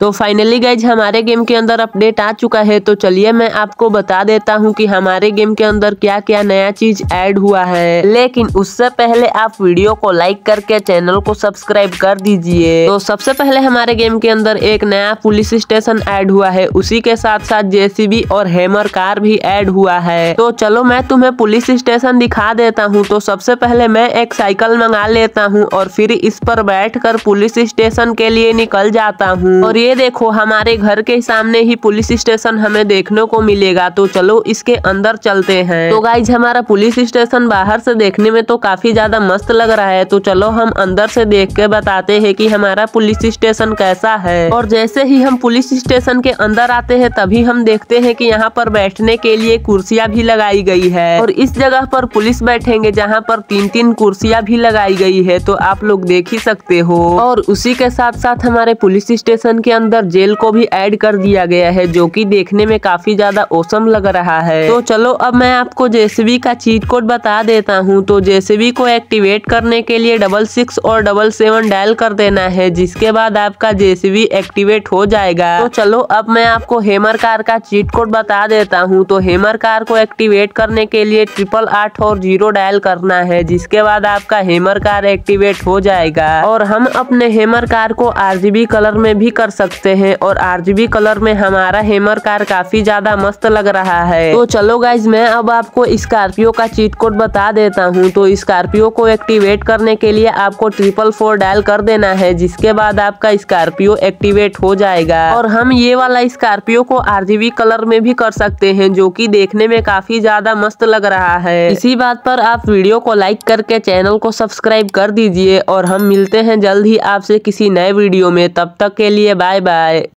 तो finally guys हमारे game के अंदर अपडेट आ चुका है तो चलिए मैं आपको बता देता हूँ कि हमारे गेम के अंदर क्या क्या नया चीज ऐड हुआ है लेकिन उससे पहले आप वीडियो को लाइक करके चैनल को सब्सक्राइब कर दीजिए तो सबसे पहले हमारे गेम के अंदर एक नया पुलिस स्टेशन ऐड हुआ है उसी के साथ साथ जेसीबी और हेमर कार भी एड हुआ है तो चलो मैं तुम्हें पुलिस स्टेशन दिखा देता हूँ तो सबसे पहले मैं एक साइकिल मंगा लेता हूँ और फिर इस पर बैठ पुलिस स्टेशन के लिए निकल जाता हूँ और ये देखो हमारे घर के सामने ही पुलिस स्टेशन हमें देखने को मिलेगा तो चलो इसके अंदर चलते हैं तो गाइज हमारा पुलिस स्टेशन बाहर से देखने में तो काफी ज्यादा मस्त लग रहा है तो चलो हम अंदर से देख के बताते हैं कि हमारा पुलिस स्टेशन कैसा है और जैसे ही हम पुलिस स्टेशन के अंदर आते हैं तभी हम देखते हैं कि यहाँ पर बैठने के लिए कुर्सियाँ भी लगाई गई है और इस जगह पर पुलिस बैठेंगे जहाँ पर तीन तीन कुर्सियाँ भी लगाई गई है तो आप लोग देख ही सकते हो और उसी के साथ साथ हमारे पुलिस स्टेशन के अंदर जेल को भी ऐड कर दिया गया है जो कि देखने में काफी ज्यादा औसम लग रहा है तो चलो अब मैं आपको जेसीबी का चीट कोड बता देता हूँ तो जेसीबी को एक्टिवेट करने के लिए डबल सिक्स और डबल सेवन डायल कर देना है जिसके बाद आपका जेसीबी एक्टिवेट हो जाएगा तो चलो अब मैं आपको हेमर कार का चीट कोड बता देता हूँ तो हेमर कार को एक्टिवेट करने के लिए ट्रिपल आठ और जीरो डायल करना है जिसके बाद आपका हेमर कार एक्टिवेट हो जाएगा और हम अपने हेमर कार को आरजीबी कलर में भी कर सकते सकते हैं और आरजीबी कलर में हमारा हेमर कार काफी ज्यादा मस्त लग रहा है तो चलो गाइज मैं अब आपको स्कॉर्पियो का चीट कोड बता देता हूँ तो स्कॉर्पियो को एक्टिवेट करने के लिए आपको ट्रिपल फोर डायल कर देना है जिसके बाद आपका स्कॉर्पियो एक्टिवेट हो जाएगा और हम ये वाला स्कॉर्पियो को आर कलर में भी कर सकते हैं जो कि देखने में काफी ज्यादा मस्त लग रहा है इसी बात पर आप वीडियो को लाइक करके चैनल को सब्सक्राइब कर दीजिए और हम मिलते हैं जल्द ही आपसे किसी नए वीडियो में तब तक के लिए बाय Bye bye.